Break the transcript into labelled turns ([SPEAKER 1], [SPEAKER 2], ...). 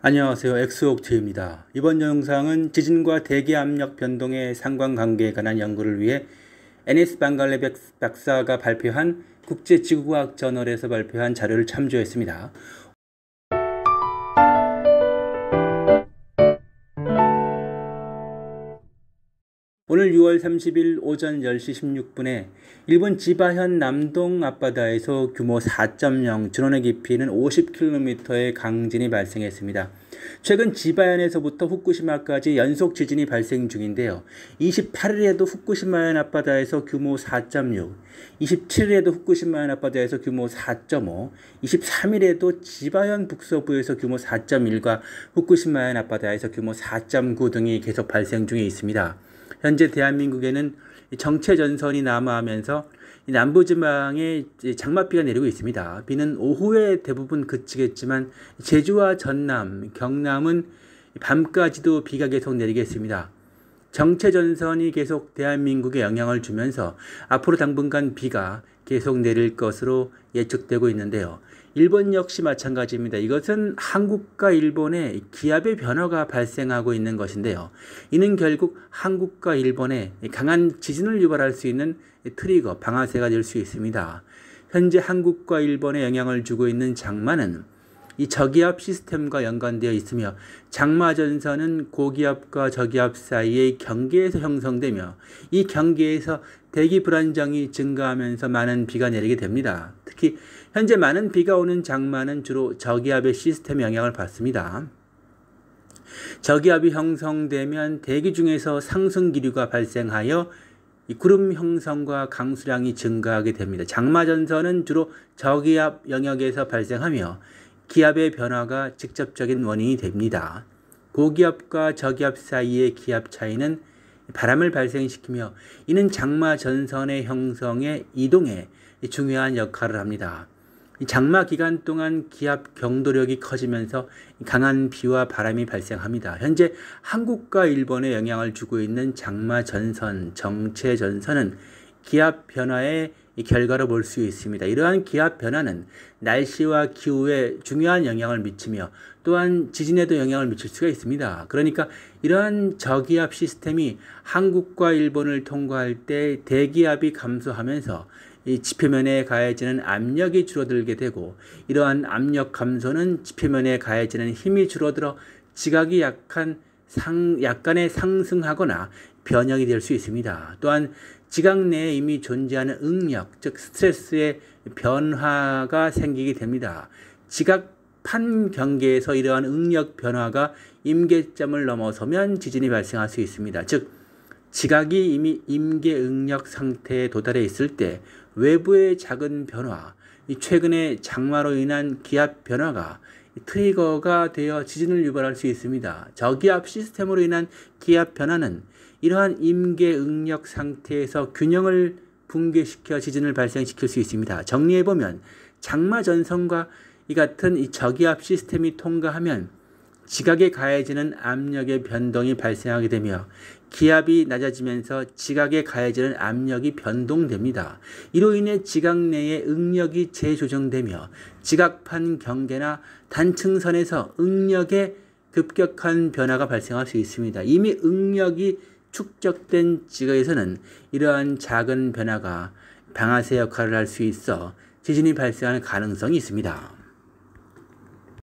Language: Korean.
[SPEAKER 1] 안녕하세요 엑스옥트입니다. 이번 영상은 지진과 대기압력 변동의 상관관계에 관한 연구를 위해 NS 방갈레 박사가 발표한 국제지구과학 저널에서 발표한 자료를 참조했습니다. 오늘 6월 30일 오전 10시 16분에 일본 지바현 남동 앞바다에서 규모 4.0, 전원의 깊이는 50km의 강진이 발생했습니다. 최근 지바현에서부터 후쿠시마까지 연속 지진이 발생 중인데요. 28일에도 후쿠시마현 앞바다에서 규모 4.6, 27일에도 후쿠시마현 앞바다에서 규모 4.5, 23일에도 지바현 북서부에서 규모 4.1과 후쿠시마현 앞바다에서 규모 4.9 등이 계속 발생 중에 있습니다. 현재 대한민국에는 정체 전선이 남하하면서 남부 지방에 장맛비가 내리고 있습니다. 비는 오후에 대부분 그치겠지만 제주와 전남, 경남은 밤까지도 비가 계속 내리겠습니다. 정체 전선이 계속 대한민국에 영향을 주면서 앞으로 당분간 비가 계속 내릴 것으로 예측되고 있는데요. 일본 역시 마찬가지입니다. 이것은 한국과 일본의 기압의 변화가 발생하고 있는 것인데요. 이는 결국 한국과 일본의 강한 지진을 유발할 수 있는 트리거, 방아쇠가 될 수 있습니다. 현재 한국과 일본에 영향을 주고 있는 장마는 이 저기압 시스템과 연관되어 있으며 장마전선은 고기압과 저기압 사이의 경계에서 형성되며 이 경계에서 대기 불안정이 증가하면서 많은 비가 내리게 됩니다. 특히 현재 많은 비가 오는 장마는 주로 저기압의 시스템 영향을 받습니다. 저기압이 형성되면 대기 중에서 상승 기류가 발생하여 구름 형성과 강수량이 증가하게 됩니다. 장마전선은 주로 저기압 영역에서 발생하며 기압의 변화가 직접적인 원인이 됩니다. 고기압과 저기압 사이의 기압 차이는 바람을 발생시키며 이는 장마 전선의 형성에 이동에 중요한 역할을 합니다. 장마 기간 동안 기압 경도력이 커지면서 강한 비와 바람이 발생합니다. 현재 한국과 일본에 영향을 주고 있는 장마 전선, 정체 전선은 기압 변화에 이결과로볼수 있습니다. 이러한 기압 변화는 날씨와 기후에 중요한 영향을 미치며 또한 지진에도 영향을 미칠 수가 있습니다. 그러니까 이러한 저기압 시스템이 한국과 일본을 통과할 때 대기압이 감소하면서 이 지표면에 가해지는 압력이 줄어들게 되고 이러한 압력 감소는 지표면에 가해지는 힘이 줄어들어 지각이 약한 상, 약간의 상승하거나 변형이 될 수 있습니다. 또한 지각 내에 이미 존재하는 응력, 즉 스트레스의 변화가 생기게 됩니다. 지각 판경계에서 이러한 응력 변화가 임계점을 넘어서면 지진이 발생할 수 있습니다. 즉 지각이 이미 임계 응력 상태에 도달해 있을 때 외부의 작은 변화, 최근의 장마로 인한 기압 변화가 트리거가 되어 지진을 유발할 수 있습니다. 저기압 시스템으로 인한 기압 변화는 이러한 임계 응력 상태에서 균형을 붕괴시켜 지진을 발생시킬 수 있습니다. 정리해보면 장마 전선과 이 같은 이 저기압 시스템이 통과하면 지각에 가해지는 압력의 변동이 발생하게 되며 기압이 낮아지면서 지각에 가해지는 압력이 변동됩니다. 이로 인해 지각 내의 응력이 재조정되며 지각판 경계나 단층선에서 응력의 급격한 변화가 발생할 수 있습니다. 이미 응력이 축적된 지역에서는 이러한 작은 변화가 방아쇠 역할을 할 수 있어 지진이 발생할 가능성이 있습니다.